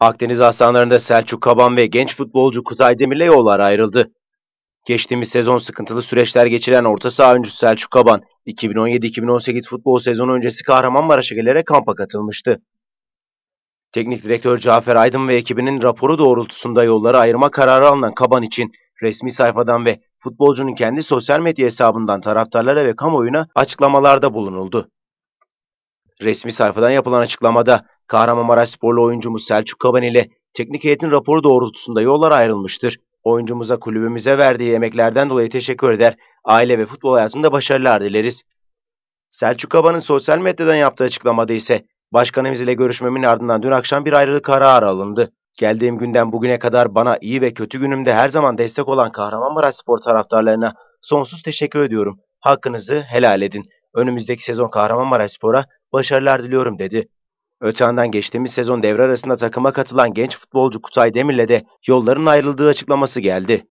Akdeniz Aslanları'nda Selçuk Kaban ve genç futbolcu Kuzay Demir'le yollar ayrıldı. Geçtiğimiz sezon sıkıntılı süreçler geçiren orta saha oyuncusu Selçuk Kaban, 2017-2018 futbol sezonu öncesi Kahramanmaraş'a gelerek kampa katılmıştı. Teknik direktör Cafer Aydın ve ekibinin raporu doğrultusunda yolları ayırma kararı alınan Kaban için resmi sayfadan ve futbolcunun kendi sosyal medya hesabından taraftarlara ve kamuoyuna açıklamalarda bulunuldu. Resmi sayfadan yapılan açıklamada Kahramanmaraş sporlu oyuncumuz Selçuk Kaban ile teknik heyetin raporu doğrultusunda yollar ayrılmıştır. Oyuncumuza kulübümüze verdiği emeklerden dolayı teşekkür eder. Aile ve futbol hayatında başarılar dileriz. Selçuk Kaban'ın sosyal medyadan yaptığı açıklamada ise başkanımız ile görüşmemin ardından dün akşam bir ayrılık kararı alındı. Geldiğim günden bugüne kadar bana iyi ve kötü günümde her zaman destek olan Kahramanmaraş spor taraftarlarına sonsuz teşekkür ediyorum. Hakkınızı helal edin. Önümüzdeki sezon Kahramanmaraş Spor'a başarılar diliyorum dedi. Öte yandan geçtiğimiz sezon devre arasında takıma katılan genç futbolcu Kutay Demir'le de yolların ayrıldığı açıklaması geldi.